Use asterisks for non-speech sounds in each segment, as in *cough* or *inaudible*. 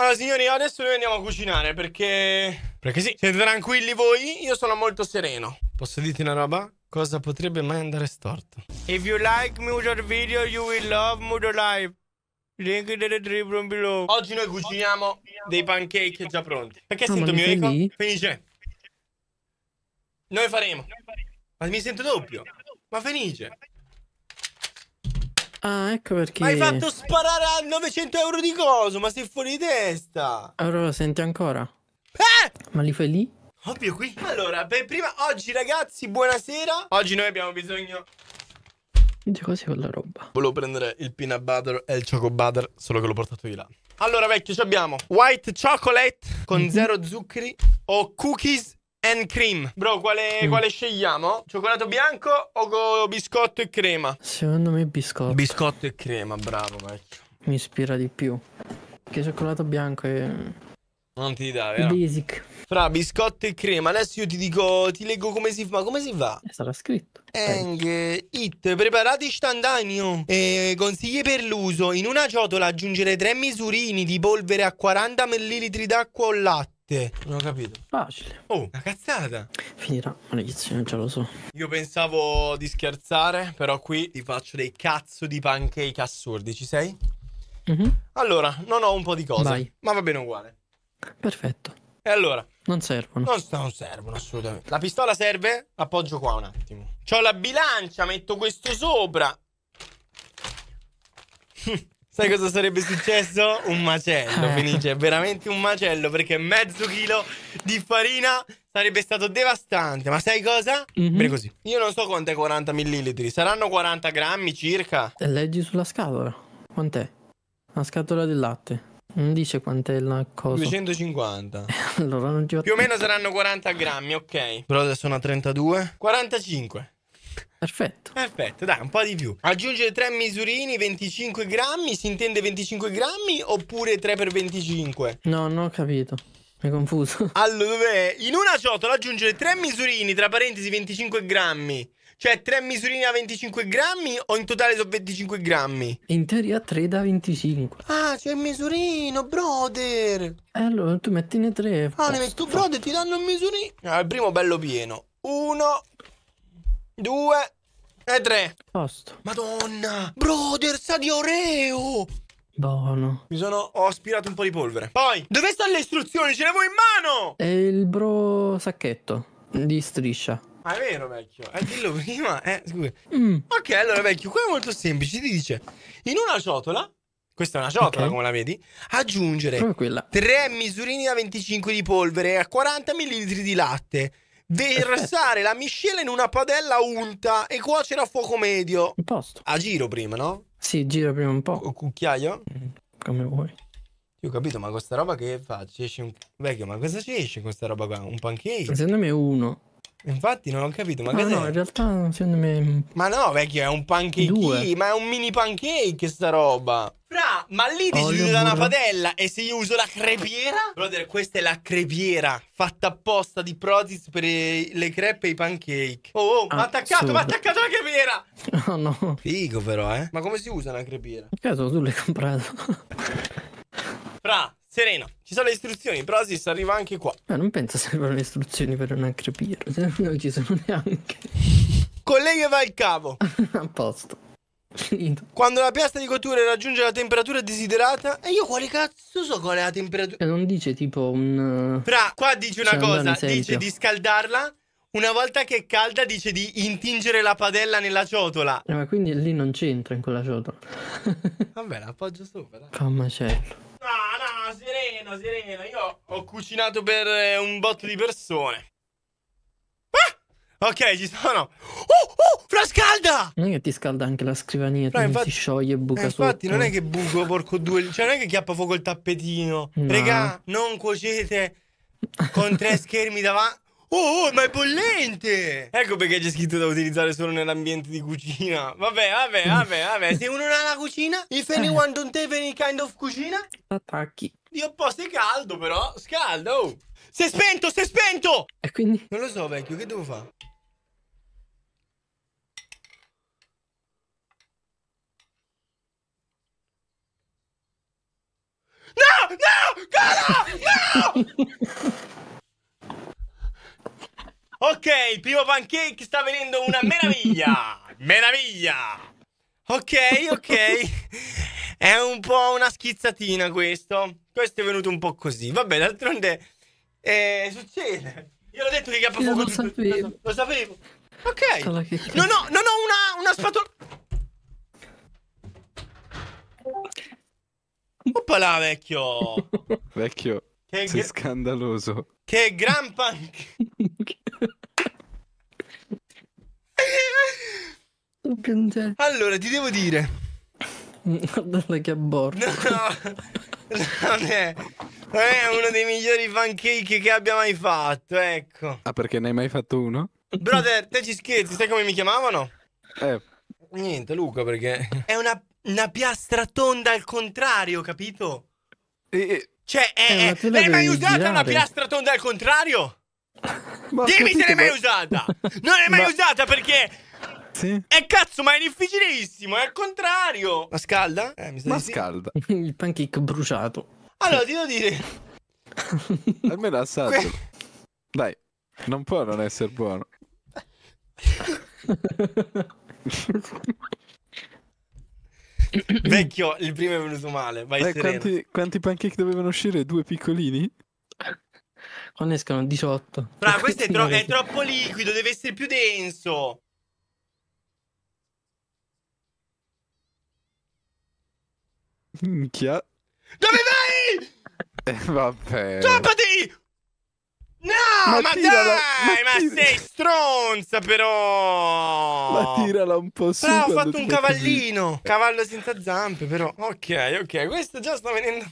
Allora signori, adesso noi andiamo a cucinare perché... Perché sì, siete tranquilli voi, io sono molto sereno. Posso dirti una roba? Cosa potrebbe mai andare storto? If you like music video, you will love Mood Live. Link in the description below. Oggi noi cuciniamo dei pancake già pronti. Perché oh, sento mio eco? Fenice. Noi faremo. Ma mi sento doppio. Ma Fenice. Ah, ecco perché. Ma hai fatto sparare a 900 euro di coso, ma sei fuori di testa. Allora lo senti ancora? Eh! Ma li fai lì? Ovvio qui. Allora, per prima, oggi ragazzi, buonasera. Oggi noi abbiamo bisogno di cose con la roba. Volevo prendere il peanut butter e il choco butter, solo che l'ho portato di là. Allora, vecchio, ci abbiamo white chocolate con mm -hmm. zero zuccheri o cookies and cream. Bro, quale, mm. quale, scegliamo? Cioccolato bianco o biscotto e crema? Secondo me biscotto. Biscotto e crema, bravo, vecchio. Mi ispira di più. Che cioccolato bianco è... Non ti dà, vero? Basic. Fra biscotto e crema, adesso io ti dico, ti leggo come si fa. Ma come si fa? Eh, sarà scritto. Eng, it, preparati istantaneo. E eh, consigli per l'uso. In una ciotola aggiungere 3 misurini di polvere a 40 ml d'acqua o latte. Niente, non ho capito. Facile. Oh, una cazzata. Finirà, maledizione, già lo so. Io pensavo di scherzare, però qui ti faccio dei cazzo di pancake assurdi, ci sei? Mm -hmm. Allora, non ho un po' di cose, Vai. ma va bene uguale. Perfetto. E allora? Non servono. Non, non, servono assolutamente. La pistola serve? Appoggio qua un attimo. C'ho la bilancia, metto questo sopra. *laughs* Sai cosa sarebbe successo? Un macello, eh. Fenice, veramente un macello perché mezzo chilo di farina sarebbe stato devastante. Ma sai cosa? Mm-hmm. così. Io non so quanto è 40 millilitri, saranno 40 grammi circa. Te leggi sulla scatola. Quant'è? La scatola del latte. Non dice quant'è la cosa. 250. *laughs* allora non ti ho... Più o meno saranno 40 grammi, ok. Però adesso sono a 32. 45. Perfetto. Perfetto, dai, un po' di più. Aggiungere tre misurini, 25 grammi, si intende 25 grammi oppure 3 per 25? No, non ho capito. Mi è confuso. *laughs* Allora, dov'è? in una ciotola aggiungere tre misurini, tra parentesi 25 grammi. Cioè tre misurini da 25 grammi o in totale sono 25 grammi? In teoria 3 da 25. Ah, c'è il misurino, brother. Eh, allora tu mettine tre. Ah, ne metto, brother, ti danno il misurino. Allora, ah, il primo bello pieno. Uno, due, e eh, tre. Posto. Madonna. Brother, sa di Oreo. Buono. Mi sono... Ho aspirato un po' di polvere. Poi, dove stanno le istruzioni? Ce le avevo in mano! È il bro sacchetto di striscia. Ah, è vero, vecchio. Eh, dillo prima. Eh, scusa. Mm. Ok, allora, vecchio, qua è molto semplice. Ti dice, in una ciotola, questa è una ciotola, okay. come la vedi, aggiungere 3 misurini da 25 di polvere a 40 ml di latte, versare la miscela in una padella unta e cuocere a fuoco medio. Il posto. A giro prima, no? Sì, giro prima un po'. Con cucchiaio? Mm, come vuoi. Io ho capito, ma questa roba che fa? Ci esce un... Vecchio, ma cosa ci esce questa roba qua? Un pancake? Secondo me è uno. Infatti non ho capito, ma, ma no, in realtà secondo me... Ma no, vecchio, è un pancake, ma è un mini pancake sta roba. Fra, ma lì desidero usare una padella e se io uso la crepiera? Brother, questa è la crepiera fatta apposta di Prozis per le crepe e i pancake. Oh, oh, ah, ma attaccato, ma attaccato la crepiera! *laughs* Oh no. Figo però, eh. Ma come si usa una crepiera? In caso tu l'hai comprato. *laughs* Fra, Sereno, ci sono le istruzioni, Prozis arriva anche qua. Ma non penso servono le istruzioni per una crepiera, se non ci sono neanche. Collega va il cavo. *laughs* A posto. Finito. Quando la piastra di cottura raggiunge la temperatura desiderata, e io quale cazzo so qual è la temperatura? Cioè, non dice tipo un. Eh, Fra, qua dice una cioè, cosa: un dice di scaldarla. Una volta che è calda, dice di intingere la padella nella ciotola. Eh, ma quindi lì non c'entra in quella ciotola. *laughs* Vabbè, l'appoggio sopra. Dai. Fa ah, No, no, sereno, sereno. Io ho cucinato per eh, un botto di persone. Ok, ci sono. Oh, oh, Frascalda! Non è che ti scalda anche la scrivania, no, infatti, si scioglie e buca eh, Infatti, non è che buco, porco due. Cioè, non è che chiappa fuoco il tappetino. No. Regà, non cuocete con tre *laughs* schermi davanti. Oh, oh, ma è bollente! Ecco perché c'è scritto da utilizzare solo nell'ambiente di cucina. Vabbè, vabbè, vabbè, vabbè. *laughs* Se uno non ha la cucina, if eh. anyone don't have any kind of cucina, attacchi. Dio posto è caldo, però. Scalda, oh! Si è spento, si è spento! E quindi? Non lo so, vecchio, che devo fare? no, no, ok, il primo pancake sta venendo una meraviglia! meraviglia! Ok, ok. È un po' una schizzatina questo. Questo è venuto un po' così. Vabbè, d'altronde eh, succede. Io l'ho detto che capo lo sapevo. Lo sapevo. Ok. Non ho, non ho una, una spatola. Oppala, vecchio! *laughs* Vecchio, che sei scandaloso. Che gran punk! Allora, ti devo dire... *laughs* Guardala che aborto. No, non è, non è uno dei migliori pancake che abbia mai fatto, ecco. Ah, perché ne hai mai fatto uno? Brother, te ci scherzi, sai come mi chiamavano? Eh. Niente, Luca, perché... *laughs* È una una piastra tonda al contrario, capito? E... Cioè, eh, eh, l'hai mai usata girare. una piastra tonda al contrario? Ma Dimmi se l'hai mai usata! *laughs* Non l'hai mai ma... usata perché... Sì. E cazzo, ma è difficilissimo, è al contrario! Ma scalda? Eh, mi ma sì? scalda. *laughs* Il pancake bruciato. Allora, ti devo dire... *laughs* Almeno assaggio. Que... Dai, non può non essere buono. *coughs* Vecchio, il primo è venuto male. Vai Beh, quanti, quanti pancake dovevano uscire? Due piccolini? Quando escono 18. Fra, questo è, tro- è troppo liquido, deve essere più denso. Minchia. Dove vai? Eh, vabbè. Tropati! ma, ma tirala, dai, ma, ma sei stronza però! Ma tirala un po' su. No, ho fatto un cavallino. Così. Cavallo senza zampe però. Ok, ok, questo già sta venendo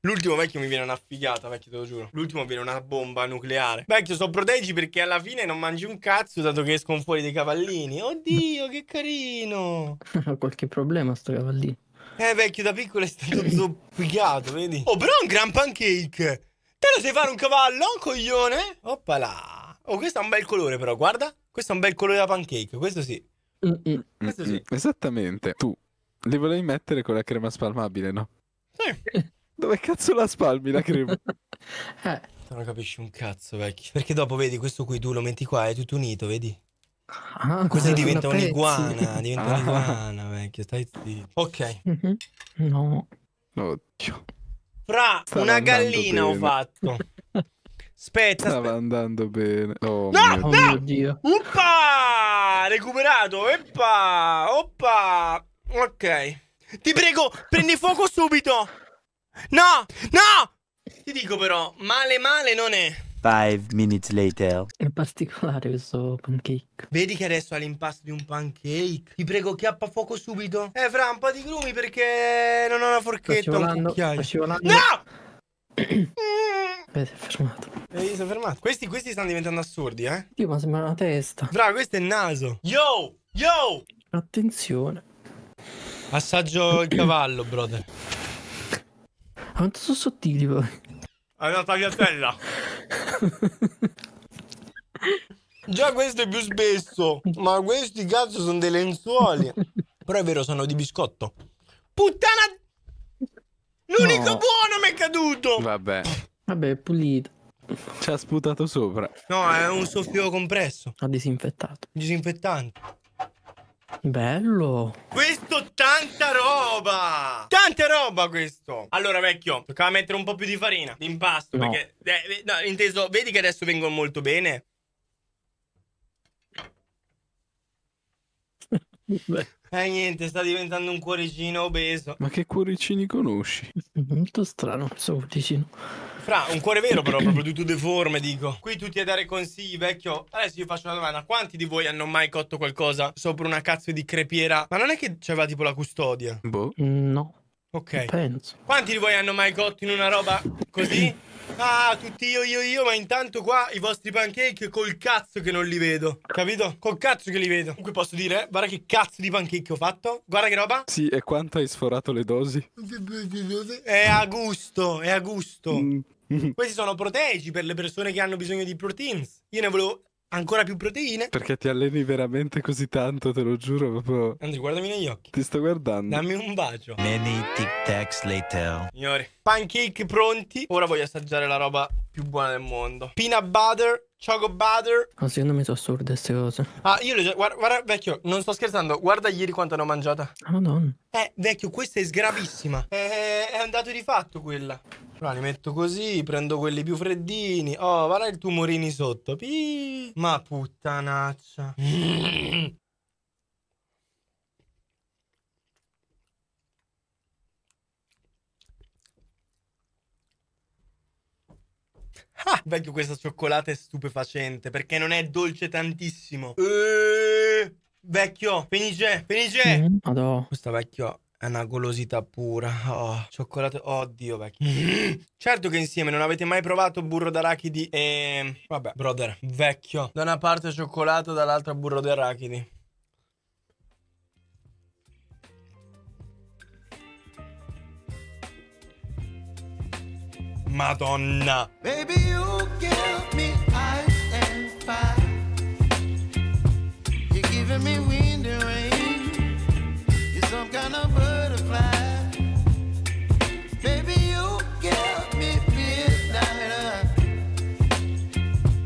L'ultimo vecchio mi viene una figata, vecchio, te lo giuro. L'ultimo viene una bomba nucleare. Vecchio, so proteggi perché alla fine non mangi un cazzo dato che escono fuori dei cavallini. Oddio, che carino! *laughs* Ha qualche problema sto cavallino. Eh, vecchio, da piccolo è stato zoppicato, vedi? Oh, però è un gran pancake! Te lo sai fare un cavallo, un coglione? Oppala. Oh, questo è un bel colore però, guarda. Questo è un bel colore da pancake, questo sì. Mm-mm. Questo sì. Esattamente. Tu li volevi mettere con la crema spalmabile, no? Sì. *laughs* Dove cazzo la spalmi la crema? *laughs* eh. Non capisci un cazzo, vecchio. Perché dopo, vedi, questo qui tu lo metti qua, è tutto unito, vedi? Ah, Così ah, diventa un'iguana, diventa ah. *laughs* un'iguana, vecchio, stai zitto. Ok. Mm-hmm. No. Oddio. Fra, Stava una gallina bene. ho fatto. Aspetta, stava aspetta. andando bene. Oh, no, mio no! Dio. Oh, uppa! Recuperato. Eppa! Oppa! Ok. Ti prego, prendi fuoco subito. No, no! Ti dico però, male male non è. Five minutes later. È particolare questo pancake. Vedi che adesso ha l'impasto di un pancake. Ti prego, chiappa fuoco subito. Eh, Fra, un po' di grumi perché non ho una forchetta. Un cucchiaio. No! Beh, si è fermato. Eh, si è fermato. Questi, questi stanno diventando assurdi, eh? Dio, ma sembra una testa. Fra, questo è il naso. Yo! Yo! Attenzione. Assaggio il cavallo, brother. Quanto sono sottili poi? È una tagliatella. Già questo è più spesso, ma questi cazzo sono dei lenzuoli. Però è vero, sono di biscotto. Puttana! L'unico No. buono mi è caduto! Vabbè, Vabbè, è pulito. ci ha sputato sopra. No, è un soffio compresso, Ha disinfettato. disinfettante. Bello. Questo tanta roba. Tanta roba questo. Allora, vecchio, toccava mettere un po' più di farina d'impasto no. perché eh, no, inteso, vedi che adesso vengono molto bene. *laughs* Beh. Eh niente, sta diventando un cuoricino obeso. Ma che cuoricini conosci? Molto strano questo cuoricino. Fra, un cuore vero però, proprio tutto deforme, dico. Qui tutti a dare consigli, vecchio. Adesso io faccio una domanda. Quanti di voi hanno mai cotto qualcosa sopra una cazzo di crepiera? Ma non è che c'era tipo la custodia? Boh. Mm, no. Ok. Penso. Quanti di voi hanno mai cotto in una roba così? Ah, tutti io, io, io, ma intanto qua i vostri pancake col cazzo che non li vedo. Capito? Col cazzo che li vedo. Comunque posso dire, eh? guarda che cazzo di pancake ho fatto. Guarda che roba. Sì, e quanto hai sforato le dosi? È a gusto, è a gusto. Mm. Questi sono proteici per le persone che hanno bisogno di proteins. Io ne volevo ancora più proteine. Perché ti alleni veramente così tanto, te lo giuro. Proprio. Andri, guardami negli occhi. Ti sto guardando. Dammi un bacio. Many tic tacs later. Signori, pancake pronti. Ora voglio assaggiare la roba più buona del mondo. Peanut butter, choco butter. Ma oh, secondo me sono assurde queste cose. Ah, io le già. Guarda, guarda, vecchio, non sto scherzando. Guarda ieri quanto hanno ho mangiata. Ah, Madonna. Eh, vecchio, questa è sgravissima. È, eh, eh, eh, è un dato di fatto quella. Allora li metto così, prendo quelli più freddini. Oh, guarda il tumorini sotto. Pii. Ma puttanaccia. Vecchio, ah, questa cioccolata è stupefacente perché non è dolce tantissimo. Eeeh, vecchio, finisce, finisce. Mm, adò. Questa vecchio è una golosità pura. Oh, cioccolato. Oddio, vecchio. *clears throat* Certo che insieme non avete mai provato burro d'arachidi e... Vabbè, brother, vecchio. Da una parte cioccolato, dall'altra burro d'arachidi. Madonna. Baby, you give me ice and fire. You're giving me wind and rain. You're some kind of